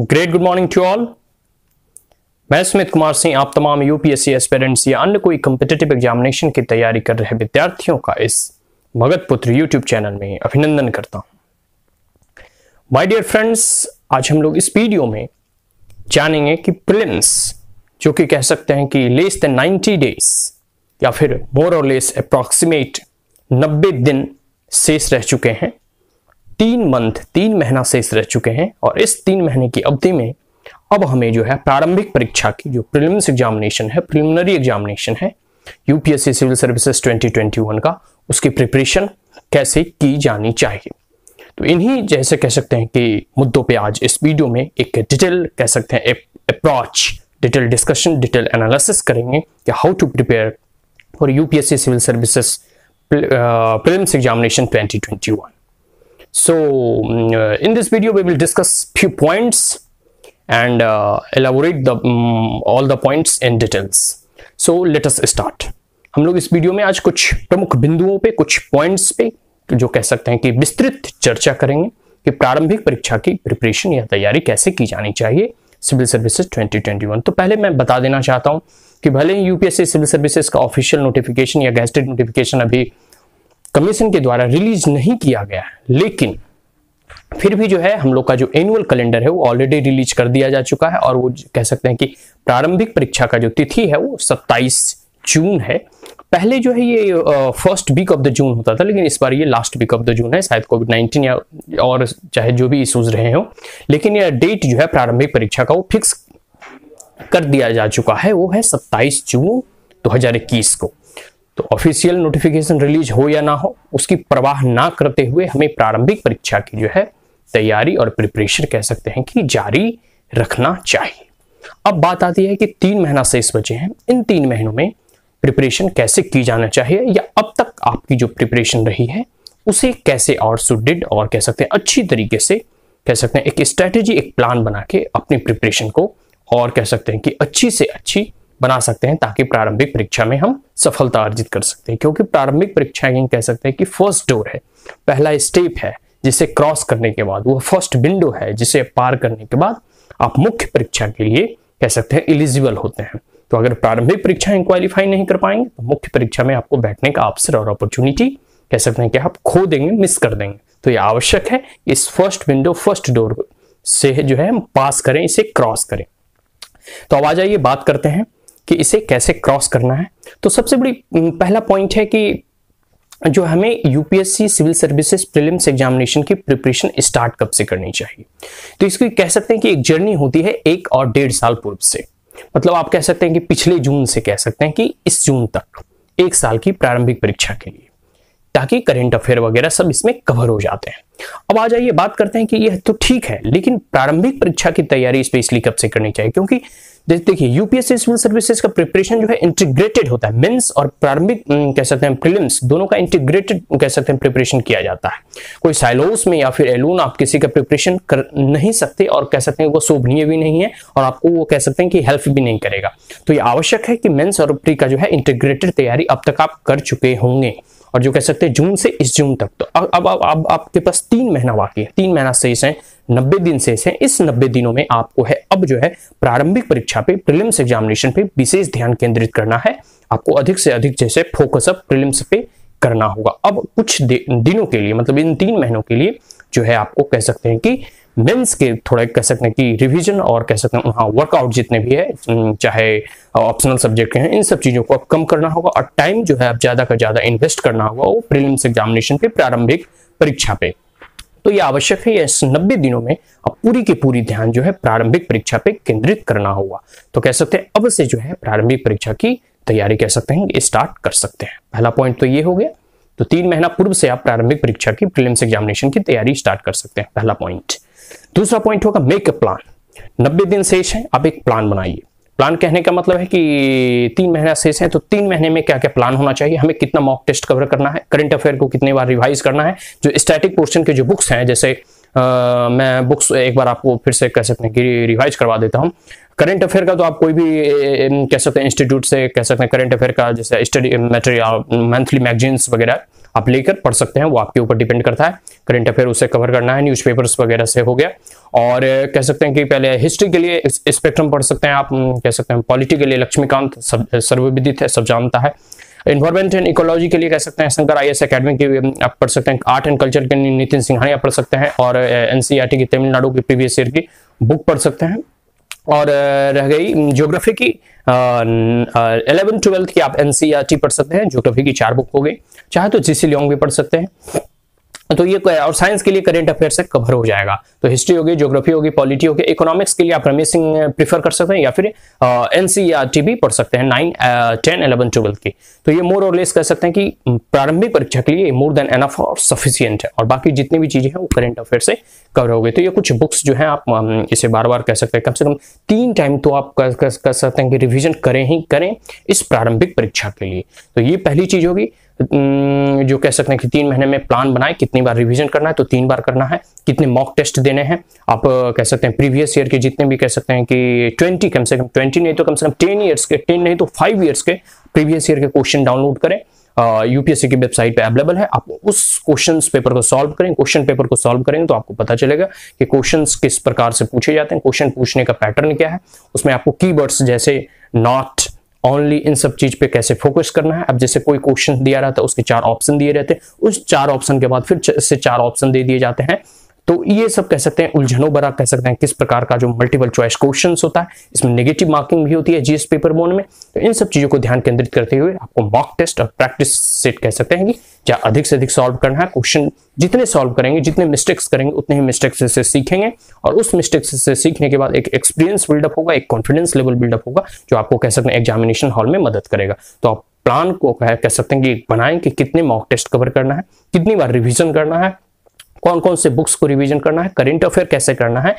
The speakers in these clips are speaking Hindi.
great good morning to all मैं सुमित कुमार सिंह आप तमाम यूपीएससी एस्पेरेंट्स या अन्य कोई कम्पिटेटिव एग्जामिनेशन की तैयारी कर रहे विद्यार्थियों का इस पुत्र यूट्यूब चैनल में अभिनंदन करता हूं माय डियर फ्रेंड्स आज हम लोग इस वीडियो में जानेंगे कि प्रिलिम्स जो कि कह सकते हैं कि लेस देन 90 डेज या फिर मोर और लेस अप्रॉक्सीमेट नब्बे दिन शेष रह चुके हैं तीन मंथ तीन महीना शेष रह चुके हैं और इस तीन महीने की अवधि में अब हमें जो है प्रारंभिक परीक्षा की जो प्रिलिम्स एग्जामिनेशन है प्रिलिमिनरी एग्जामिनेशन है यूपीएससी सिविल सर्विसेज 2021 का उसकी प्रिपरेशन कैसे की जानी चाहिए तो इन्हीं जैसे कह सकते हैं कि मुद्दों पे आज इस वीडियो में एक डिटेल कह सकते हैं approach detail discussion detail analysis करेंगे कि how to prepare for UPSC civil services prelims examination 2021 so mm, uh, in this video we will discuss few points and uh, elaborate the um, all the points in details so let us start हम लोग इस वीडियो में आज कुछ प्रमुख बिंदुओं पे कुछ पॉइंट्स पे जो कह सकते हैं कि विस्तृत चर्चा करेंगे कि प्रारंभिक परीक्षा की प्रिपरेशन या तैयारी कैसे की जानी चाहिए सिविल सर्विसेज 2021 तो पहले मैं बता देना चाहता हूं कि भले ही यूपीएससी सिविल सर्विसेज का ऑफिशियल नोटिफिकेशन या गैजेटेड नोटिफिकेशन अभी कमीशन के द्वारा रिलीज नहीं किया गया है लेकिन फिर भी जो है हम लोग का जो एनुअल कैलेंडर है वो ऑलरेडी रिलीज कर दिया जा चुका है और वो कह सकते हैं कि प्रारंभिक परीक्षा का जो तिथि है वो 27 जून है पहले जो है ये first week of the June होता था लेकिन इस बार ये last week of the June है शायद कोविड नाइन्टीन या और चाहे जो भी इशूज रहे हो लेकिन यह डेट जो है प्रारंभिक परीक्षा का वो फिक्स कर दिया जा चुका है वो है सत्ताईस जून 2021 को तो ऑफिशियल नोटिफिकेशन रिलीज हो या ना हो उसकी प्रवाह ना करते हुए हमें प्रारंभिक परीक्षा की जो है तैयारी और प्रिपरेशन कह सकते हैं कि जारी रखना चाहिए अब बात आती है कि तीन महीना से इस बचे हैं इन तीन महीनों में प्रिपरेशन कैसे की जाना चाहिए या अब तक आपकी जो प्रिपरेशन रही है उसे कैसे और सुडिड और कह सकते हैं अच्छी तरीके से कह सकते हैं एक स्ट्रैटेजी एक प्लान बना के अपनी प्रिपरेशन को और कह सकते हैं कि अच्छी से अच्छी बना सकते हैं ताकि प्रारंभिक परीक्षा में हम सफलता अर्जित कर सकते हैं क्योंकि प्रारंभिक परीक्षा कह सकते हैं कि फर्स्ट डोर है पहला स्टेप है जिसे क्रॉस करने के बाद वह फर्स्ट विंडो है जिसे पार करने के बाद आप मुख्य परीक्षा के लिए कह सकते हैं एलिजिबल होते हैं तो अगर प्रारंभिक परीक्षाएं क्वालिफाई नहीं कर पाएंगे तो मुख्य परीक्षा में आपको बैठने का अवसर और अपॉर्चुनिटी कह सकते हैं कि आप खो देंगे मिस कर देंगे तो ये आवश्यक है इस फर्स्ट विंडो फर्स्ट डोर से जो है हम पास करें इसे क्रॉस करें तो अब आ जाइए बात करते हैं कि इसे कैसे क्रॉस करना है तो सबसे बड़ी पहला पॉइंट है कि जो हमें UPSC civil services prelims examination की प्रिपरेशन स्टार्ट कब से करनी चाहिए तो इसकी कह सकते हैं कि एक जर्नी होती है एक और डेढ़ साल पूर्व से मतलब आप कह सकते हैं कि पिछले जून से कह सकते हैं कि इस जून तक एक साल की प्रारंभिक परीक्षा के लिए ताकि करेंट अफेयर वगैरह सब इसमें कवर हो जाते हैं अब आ जाइए बात करते हैं कि यह तो ठीक है लेकिन प्रारंभिक परीक्षा की तैयारी स्पेशली कब से करनी चाहिए क्योंकि देखिए यूपीएससी सिविल सर्विसेज का प्रिपरेशन जो है इंटीग्रेटेड होता है मेंस और प्रारंभिक कह सकते हैं प्रीलिम्स दोनों का इंटीग्रेटेड कह सकते हैं प्रिपरेशन किया जाता है कोई साइलोस में या फिर एलोन आप किसी का प्रिपरेशन कर नहीं सकते और कह सकते हैं वो शोभनीय भी नहीं है और आपको वो कह सकते हैं कि हेल्प भी नहीं करेगा तो ये आवश्यक है कि मेन्स और प्री का जो है इंटीग्रेटेड तैयारी अब तक आप कर चुके होंगे और जो कह सकते हैं जून से इस जून तक तो अब अब, अब, अब आपके पास तीन महीना बाकी है तीन महीना शेष है नब्बे दिन शेष है इस नब्बे दिनों में आपको है अब जो है प्रारंभिक परीक्षा पे प्रिलिम्स एग्जामिनेशन पे विशेष ध्यान केंद्रित करना है आपको अधिक से अधिक जैसे फोकस अप प्रिलिम्स पे करना होगा अब कुछ दिनों के लिए मतलब इन तीन महीनों के लिए जो है आपको कह सकते हैं कि मेंस के थोड़ा कह सकते हैं कि रिवीजन और कह सकते हैं वर्कआउट जितने भी है चाहे ऑप्शनल सब्जेक्ट हैं इन सब चीज़ों को आप कम करना होगा और टाइम जो है आप ज़्यादा का ज़्यादा इन्वेस्ट करना होगा वो प्रीलिम्स एग्जामिनेशन पे प्रारंभिक परीक्षा पे तो ये आवश्यक है इस नब्बे दिनों में अब पूरी की पूरी ध्यान जो है प्रारंभिक परीक्षा पे केंद्रित करना होगा तो कह सकते हैं अब से जो है प्रारंभिक परीक्षा की तैयारी कह सकते हैं स्टार्ट कर सकते हैं पहला पॉइंट तो ये हो गया तो तीन महीना पूर्व से आप प्रारंभिक परीक्षा की प्रीलिम्स एग्जामिनेशन की तैयारी स्टार्ट कर सकते हैं पहला पॉइंट दूसरा पॉइंट होगा मेक अ प्लान नब्बे दिन शेष है आप एक प्लान बनाइए प्लान कहने का मतलब है कि तीन महीना शेष है तो तीन महीने में क्या क्या प्लान होना चाहिए हमें कितना मॉक टेस्ट कवर करना है करंट अफेयर को कितने बार रिवाइज करना है जो स्टैटिक पोर्शन के जो बुक्स हैं जैसे आ, मैं बुक्स एक बार आपको फिर से कह सकते हैं कि रिवाइज करवा देता हूँ करंट अफेयर का तो आप कोई भी कह सकते हैं इंस्टीट्यूट से कह सकते हैं करंट अफेयर का जैसे स्टडी मटेरियल मंथली मैगजीन्स वगैरह आप लेकर पढ़ सकते हैं वो आपके ऊपर डिपेंड करता है करंट अफेयर उसे कवर करना है न्यूज़पेपर्स वगैरह से हो गया और कह सकते हैं कि पहले हिस्ट्री के लिए स्पेक्ट्रम पढ़ सकते हैं आप कह सकते हैं पॉलिटी के लिए लक्ष्मीकांत सर्वविदित है सब जानता है इन्वायरमेंट एंड इकोलॉजी के लिए कह सकते हैं शंकर आई एस अकेडमी की आप पढ़ सकते हैं आर्ट एंड कल्चर के नितिन सिंघानी आप पढ़ सकते हैं और एनसीईआरटी e की तमिलनाडु की प्रीवियस ईयर e की बुक पढ़ सकते हैं और रह गई ज्योग्राफी की इलेवन ट्वेल्थ की आप एनसीईआरटी e पढ़ सकते हैं ज्योग्राफी की चार बुक हो गई चाहे तो जीसी लियोंग भी पढ़ सकते हैं तो ये और साइंस के लिए करेंट अफेयर से कवर हो जाएगा तो हिस्ट्री होगी ज्योग्राफी होगी पॉलिटी होगी इकोनॉमिक्स के लिए आप रमेशिंग प्रीफर कर सकते हैं या फिर एन e भी पढ़ सकते हैं नाइन टेन इलेवन ट्वेल्थ की तो ये मोर और लेस कह सकते हैं कि प्रारंभिक परीक्षा के लिए मोर देन एनफ और सफिशियंट है और बाकी जितनी भी चीजें हैं वो करेंट अफेयर से कवर हो गई तो ये कुछ बुक्स जो है आप इसे बार बार कह सकते हैं कम से कम तीन टाइम तो आप कह सकते हैं कि रिविजन करें ही करें इस प्रारंभिक परीक्षा के लिए तो ये पहली चीज होगी हम्म, जो कह सकते हैं कि तीन महीने में प्लान बनाए कितनी बार रिवीजन करना है तो तीन बार करना है कितने मॉक टेस्ट देने हैं आप कह सकते हैं प्रीवियस ईयर के जितने भी कह सकते हैं कि ट्वेंटी कम से कम ट्वेंटी नहीं तो कम से कम टेन ईयर्स के टेन नहीं तो फाइव ईयर्स के प्रीवियस ईयर के क्वेश्चन डाउनलोड करें यूपीएससी की वेबसाइट पे अवेलेबल है आप उस क्वेश्चन पेपर को सॉल्व करें क्वेश्चन पेपर को सॉल्व करेंगे तो आपको पता चलेगा कि क्वेश्चन किस प्रकार से पूछे जाते हैं क्वेश्चन पूछने का पैटर्न क्या है उसमें आपको कीवर्ड्स जैसे नॉट ओनली इन सब चीज पे कैसे फोकस करना है अब जैसे कोई क्वेश्चन दिया रहता है उसके चार ऑप्शन दिए रहते हैं उस चार ऑप्शन के बाद फिर से चार ऑप्शन दे दिए जाते हैं तो ये सब कह सकते हैं उलझनों भरा कह सकते हैं किस प्रकार का जो मल्टीपल चॉइस क्वेश्चन होता है इसमें नेगेटिव मार्किंग भी होती है जीएस पेपर बोन में तो इन सब चीज़ों को ध्यान केंद्रित करते हुए आपको मॉक टेस्ट और प्रैक्टिस सेट कह सकते हैं कि जहाँ अधिक से अधिक सॉल्व करना है क्वेश्चन जितने सॉल्व करेंगे जितने मिस्टेक्स करेंगे उतने ही मिस्टेक्स से सीखेंगे और उस मिस्टेक्स से सीखने के बाद एक एक्सपीरियंस बिल्डअप होगा एक कॉन्फिडेंस लेवल बिल्डअप होगा जो आपको कह सकते हैं एग्जामिनेशन हॉल में मदद करेगा तो आप प्लान को कह सकते हैं कि बनाएं कि कितने मॉक टेस्ट कवर करना है कितनी बार रिवीजन करना है कौन कौन से बुक्स को रिविजन करना है करेंट अफेयर कैसे करना है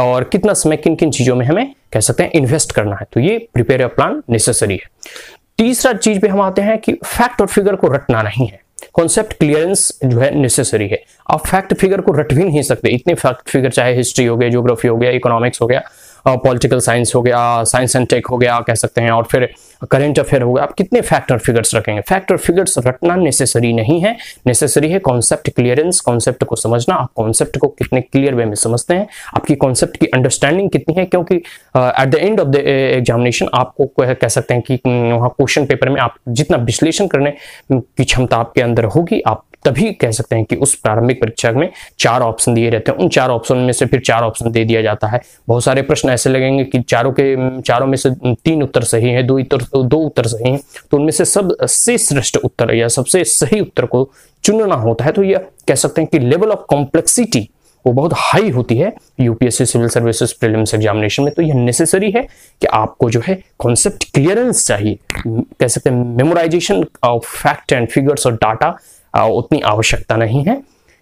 और कितना समय किन किन चीजों में हमें कह सकते हैं इन्वेस्ट करना है तो ये प्रिपेयर अ प्लान नेसेसरी है तीसरा चीज पे हम आते हैं कि फैक्ट और फिगर को रटना नहीं है कॉन्सेप्ट क्लियरेंस जो है नेसेसरी है आप फैक्ट फिगर को रट भी नहीं सकते इतने फैक्ट फिगर चाहे हिस्ट्री हो गया ज्योग्राफी हो गया इकोनॉमिक्स हो गया पॉलिटिकल साइंस हो गया साइंस एंड टेक हो गया कह सकते हैं और फिर करेंट अफेयर हो गया आप कितने फैक्टर फिगर्स रखेंगे फैक्टर फिगर्स रटना नेसेसरी नहीं है नेसेसरी है कॉन्सेप्ट क्लियरेंस कॉन्सेप्ट को समझना आप कॉन्सेप्ट को कितने क्लियर वे में समझते हैं आपकी कॉन्सेप्ट की अंडरस्टैंडिंग कितनी है क्योंकि at the end of the examination आपको कह सकते हैं कि वहाँ क्वेश्चन पेपर में आप जितना विश्लेषण करने की क्षमता आपके अंदर होगी आप तभी कह सकते हैं कि उस प्रारंभिक परीक्षा में चार ऑप्शन दिए रहते हैं उन चार ऑप्शन में से फिर चार ऑप्शन दे दिया जाता है बहुत सारे प्रश्न ऐसे लगेंगे कि चारों के चारों में से तीन उत्तर सही है दो उत्तर दो उत्तर सही है तो उनमें से सबसे श्रेष्ठ उत्तर या सबसे सही उत्तर को चुनना होता है तो यह कह सकते हैं कि लेवल ऑफ कॉम्प्लेक्सिटी वो बहुत हाई होती है UPSC civil services prelims examination में तो यह नेसेसरी है कि आपको जो है कॉन्सेप्ट क्लियरेंस चाहिए कह सकते हैं memorization of fact and figures और डाटा उतनी आवश्यकता नहीं है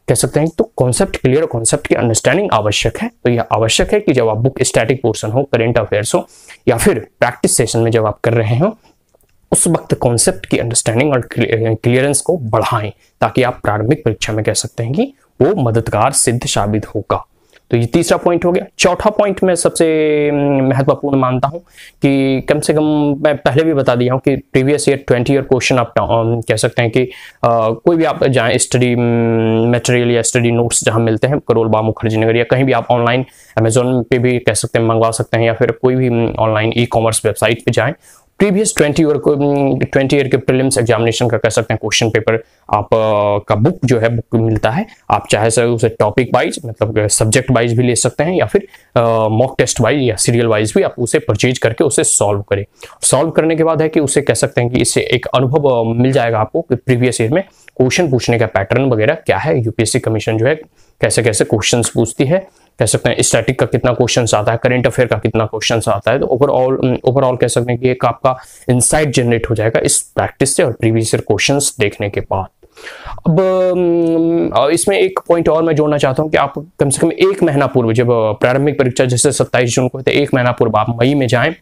कह सकते हैं तो कॉन्सेप्ट क्लियर कॉन्सेप्ट की अंडरस्टैंडिंग आवश्यक है तो यह आवश्यक है कि जब आप बुक स्टैटिक पोर्सन हो करेंट अफेयर्स हो या फिर प्रैक्टिस सेशन में जब आप कर रहे हो उस वक्त कॉन्सेप्ट की अंडरस्टैंडिंग और क्लियरेंस को बढ़ाएं ताकि आप प्रारंभिक परीक्षा में कह सकते हैं कि वो मददगार सिद्ध साबित होगा तो ये तीसरा पॉइंट हो गया चौथा पॉइंट मैं सबसे महत्वपूर्ण मानता हूँ कि कम से कम मैं पहले भी बता दिया हूँ कि previous year twenty year question आप कह सकते हैं कि आ, कोई भी आप जहाँ स्टडी मटेरियल या स्टडी नोट्स जहाँ मिलते हैं करोल बा मुखर्जी नगर या कहीं भी आप ऑनलाइन अमेजोन पे भी कह सकते हैं मंगवा सकते हैं या फिर कोई भी ऑनलाइन ई कॉमर्स वेबसाइट पर जाएँ प्रीवियस ट्वेंटी ईयर को ट्वेंटी ईयर के प्रीलिम्स एग्जामिनेशन का कर सकते हैं क्वेश्चन पेपर आप का बुक जो है बुक मिलता है आप चाहे सर उसे टॉपिक वाइज मतलब सब्जेक्ट वाइज भी ले सकते हैं या फिर मॉक टेस्ट वाइज या सीरियल वाइज भी आप उसे परचेज करके उसे सॉल्व करें सॉल्व करने के बाद है कि उसे कह सकते हैं कि इससे एक अनुभव मिल जाएगा आपको कि प्रीवियस ईयर में क्वेश्चन पूछने का पैटर्न वगैरह क्या है यूपीएससी कमीशन जो है कैसे कैसे क्वेश्चंस पूछती है कह सकते हैं स्टैटिक का कितना क्वेश्चन आता है करंट अफेयर का कितना क्वेश्चन आता है तो ओवरऑल ओवरऑल कह सकते हैं कि एक आपका इंसाइट जनरेट हो जाएगा इस प्रैक्टिस से और प्रीवियस ईयर क्वेश्चन देखने के बाद अब इसमें एक पॉइंट और मैं जोड़ना चाहता हूं कि आप कम से कम एक महीना पूर्व जब प्रारंभिक परीक्षा जैसे 27 जून को एक महीना पूर्व आप मई में जाएं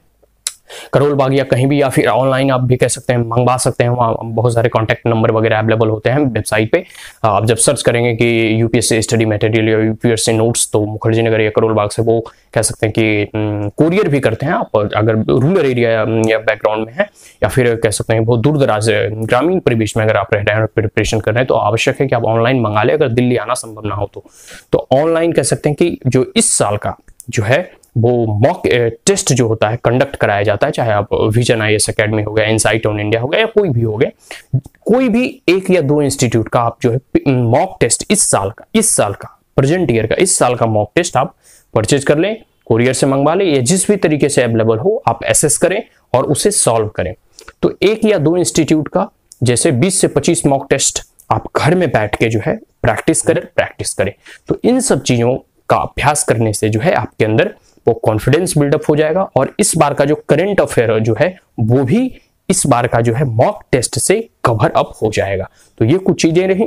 करोल बाग या कहीं भी या फिर ऑनलाइन आप भी कह सकते हैं मंगवा सकते हैं वहाँ बहुत सारे कॉन्टैक्ट नंबर वगैरह अवेलेबल होते हैं वेबसाइट पे आप जब सर्च करेंगे कि यूपीएससी स्टडी मटेरियल या यूपीएससी नोट्स तो मुखर्जी नगर या करोल बाग से वो कह सकते हैं कि कुरियर हम्म, भी करते हैं आप अगर रूरल एरिया या बैकग्राउंड हम्म, में है या फिर कह सकते हैं बहुत दूर दराज ग्रामीण परिवेश में अगर आप रह रहे हैं प्रिपरेशन कर रहे हैं तो आवश्यक है कि आप ऑनलाइन मंगा लें अगर दिल्ली आना संभव ना हो तो ऑनलाइन तो कह सकते हैं कि जो इस साल का जो है वो मॉक टेस्ट जो होता है कंडक्ट कराया जाता है चाहे आप विजन आई एस अकेडमी हो गया इनसाइट ऑन इंडिया हो गया या कोई भी हो गया कोई भी एक या दो इंस्टीट्यूट का आप जो है मॉक टेस्ट इस साल का इस साल का प्रेजेंट ईयर का इस साल का मॉक टेस्ट आप परचेज कर लें कुरियर से मंगवा लें या जिस भी तरीके से अवेलेबल हो आप एसेस करें और उसे सॉल्व करें तो एक या दो इंस्टीट्यूट का जैसे 20 से 25 मॉक टेस्ट आप घर में बैठ के जो है प्रैक्टिस करें प्रैक्टिस करें तो इन सब चीज़ों का अभ्यास करने से जो है आपके अंदर वो कॉन्फिडेंस बिल्डअप हो जाएगा और इस बार का जो करेंट अफेयर जो है वो भी इस बार का जो है मॉक टेस्ट से कवर अप हो जाएगा तो ये कुछ चीजें रही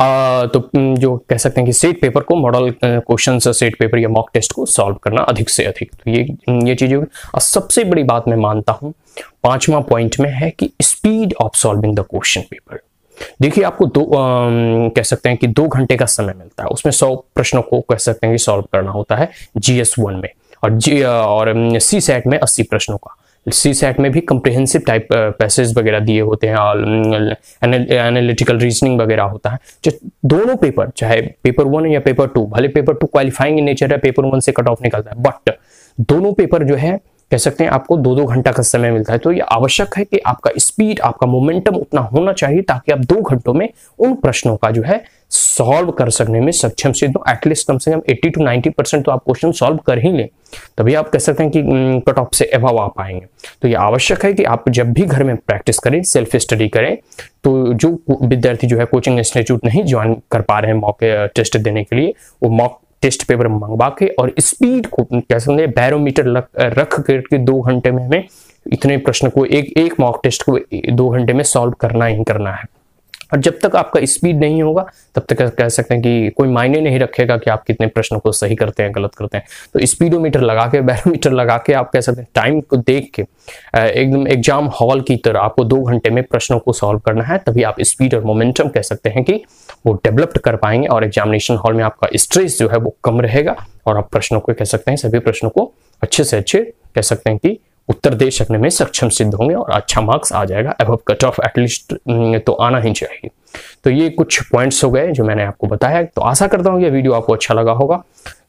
आ, तो जो कह सकते हैं कि सेट पेपर को मॉडल क्वेश्चन सेट पेपर या मॉक टेस्ट को सॉल्व करना अधिक से अधिक तो ये ये चीज़ें और सबसे बड़ी बात मैं मानता हूं पांचवा पॉइंट में है कि speed of solving the question paper देखिए आपको दो आ, कह सकते हैं कि दो घंटे का समय मिलता है उसमें सौ प्रश्नों को कह सकते हैं कि सॉल्व करना होता है जीएस वन में और जी और सी सेट में अस्सी प्रश्नों का सी सेट में भी कंप्रिहेंसिव टाइप पैसेज वगैरह दिए होते हैं और एनालिटिकल रीजनिंग वगैरह होता है जो दोनों पेपर चाहे पेपर वन या पेपर टू भले पेपर टू क्वालिफाइंग नेचर है पेपर वन से कट ऑफ निकलता है बट दोनों पेपर जो है कह सकते हैं आपको दो दो घंटा का समय मिलता है तो ये आवश्यक है कि आपका स्पीड आपका मोमेंटम उतना होना चाहिए ताकि आप दो घंटों में उन प्रश्नों का जो है सॉल्व कर सकने में सक्षम से हो एटलीस्ट कम से कम 80 टू 90 परसेंट तो आप क्वेश्चन सॉल्व कर ही लें तभी आप कह सकते हैं कि कट ऑफ से अभाव आ पाएंगे तो ये आवश्यक है कि आप जब भी घर में प्रैक्टिस करें सेल्फ स्टडी करें तो जो विद्यार्थी जो है कोचिंग इंस्टीट्यूट नहीं ज्वाइन कर पा रहे हैं मॉक टेस्ट देने के लिए वो मॉक टेस्ट पेपर मंगवा के और स्पीड को क्या समझे बैरोमीटर रख करके दो घंटे में हमें इतने प्रश्न को एक एक मॉक टेस्ट को दो घंटे में सॉल्व करना ही करना है और जब तक आपका स्पीड नहीं होगा तब तक कह सकते हैं कि कोई मायने नहीं रखेगा कि आप कितने प्रश्नों को सही करते हैं गलत करते हैं तो स्पीडोमीटर लगा के बैरोमीटर लगा के आप कह सकते हैं टाइम को देख के एकदम एग्जाम हॉल की तरह आपको दो घंटे में प्रश्नों को सॉल्व करना है तभी आप स्पीड और मोमेंटम कह सकते हैं कि वो डेवलप्ड कर पाएंगे और एग्जामिनेशन हॉल में आपका स्ट्रेस जो है वो कम रहेगा और आप प्रश्नों को कह सकते हैं सभी प्रश्नों को अच्छे से अच्छे कह सकते हैं कि उत्तर दे सकने में सक्षम सिद्ध होंगे और अच्छा मार्क्स आ जाएगा अब कट ऑफ एटलीस्ट तो आना ही चाहिए तो ये कुछ पॉइंट्स हो गए जो मैंने आपको बताया तो आशा करता हूँ ये वीडियो आपको अच्छा लगा होगा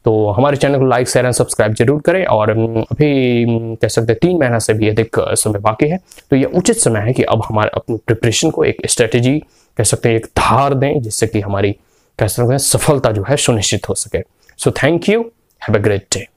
तो हमारे चैनल को लाइक शेयर एंड सब्सक्राइब जरूर करें और हम्म, अभी हम्म, कह सकते हैं तीन महीना से भी अधिक समय बाकी है तो ये उचित समय है कि अब हमारे अपनी प्रिपरेशन को एक स्ट्रेटेजी कह सकते हैं एक धार दें जिससे कि हमारी कह सकते हैं सफलता जो है सुनिश्चित हो सके so thank you have a great day